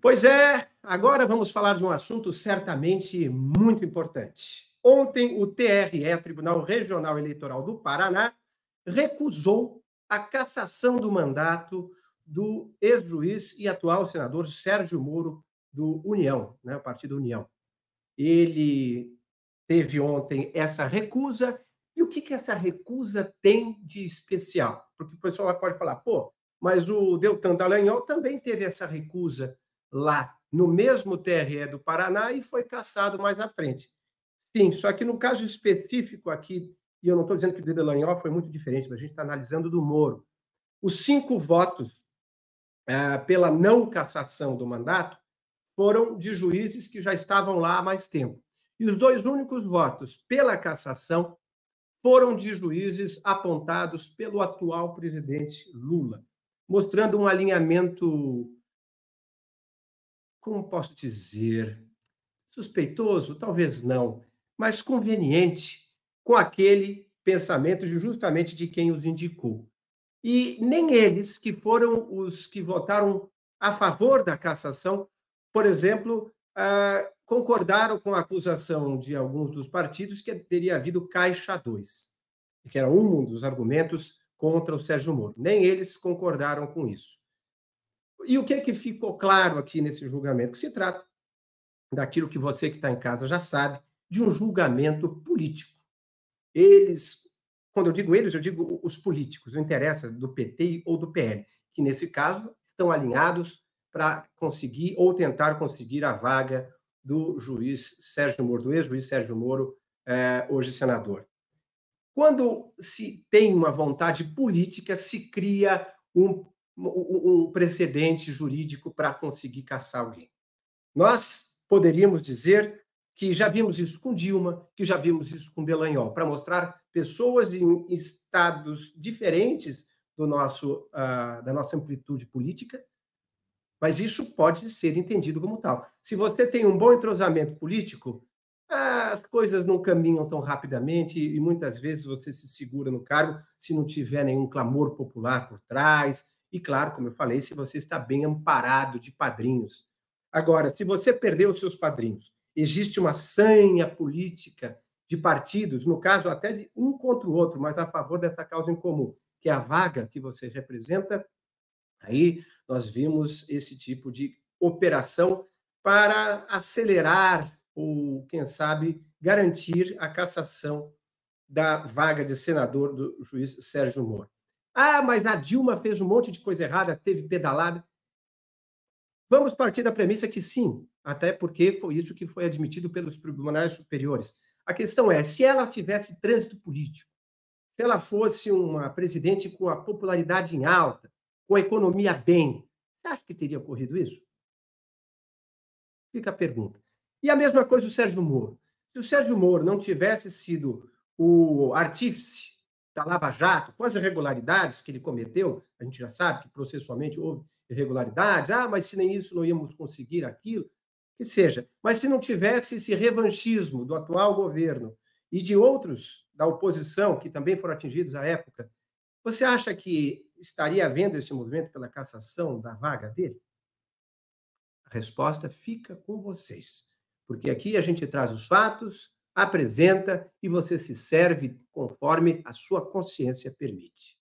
Pois é, agora vamos falar de um assunto certamente muito importante. Ontem, o TRE, Tribunal Regional Eleitoral do Paraná, recusou a cassação do mandato do ex-juiz e atual senador Sérgio Moro, do União, né, o Partido União. Ele teve ontem essa recusa, e o que, que essa recusa tem de especial? Porque o pessoal pode falar, pô, mas o Deltan Dallagnol também teve essa recusa lá no mesmo TRE do Paraná e foi cassado mais à frente. Sim, só que no caso específico aqui, e eu não estou dizendo que o de Delagnol foi muito diferente, mas a gente está analisando do Moro. Os cinco votos é, pela não cassação do mandato foram de juízes que já estavam lá há mais tempo. E os dois únicos votos pela cassação foram de juízes apontados pelo atual presidente Lula, mostrando um alinhamento como posso dizer, suspeitoso, talvez não, mas conveniente com aquele pensamento justamente de quem os indicou. E nem eles, que foram os que votaram a favor da cassação, por exemplo, ah, concordaram com a acusação de alguns dos partidos que teria havido Caixa 2, que era um dos argumentos contra o Sérgio Moro. Nem eles concordaram com isso. E o que é que ficou claro aqui nesse julgamento? Que se trata daquilo que você que está em casa já sabe, de um julgamento político. Eles, quando eu digo eles, eu digo os políticos, não interessa do PT ou do PL, que nesse caso estão alinhados para conseguir ou tentar conseguir a vaga do juiz Sérgio Moro, do ex-juiz Sérgio Moro, eh, hoje senador. Quando se tem uma vontade política, se cria um um precedente jurídico para conseguir caçar alguém. Nós poderíamos dizer que já vimos isso com Dilma, que já vimos isso com Delanhol, para mostrar pessoas em estados diferentes do nosso, uh, da nossa amplitude política, mas isso pode ser entendido como tal. Se você tem um bom entrosamento político, as coisas não caminham tão rapidamente e muitas vezes você se segura no cargo se não tiver nenhum clamor popular por trás, e claro, como eu falei, se você está bem amparado de padrinhos. Agora, se você perdeu os seus padrinhos, existe uma sanha política de partidos, no caso até de um contra o outro, mas a favor dessa causa em comum, que é a vaga que você representa, aí nós vimos esse tipo de operação para acelerar ou, quem sabe, garantir a cassação da vaga de senador do juiz Sérgio Moro. Ah, mas a Dilma fez um monte de coisa errada, teve pedalada. Vamos partir da premissa que sim, até porque foi isso que foi admitido pelos tribunais superiores. A questão é, se ela tivesse trânsito político, se ela fosse uma presidente com a popularidade em alta, com a economia bem, você acha que teria ocorrido isso? Fica a pergunta. E a mesma coisa o Sérgio Moro. Se o Sérgio Moro não tivesse sido o artífice da tá Lava Jato, com as irregularidades que ele cometeu, a gente já sabe que processualmente houve irregularidades, ah, mas se nem isso não íamos conseguir aquilo, que seja. Mas se não tivesse esse revanchismo do atual governo e de outros da oposição que também foram atingidos à época, você acha que estaria havendo esse movimento pela cassação da vaga dele? A resposta fica com vocês, porque aqui a gente traz os fatos, apresenta e você se serve conforme a sua consciência permite.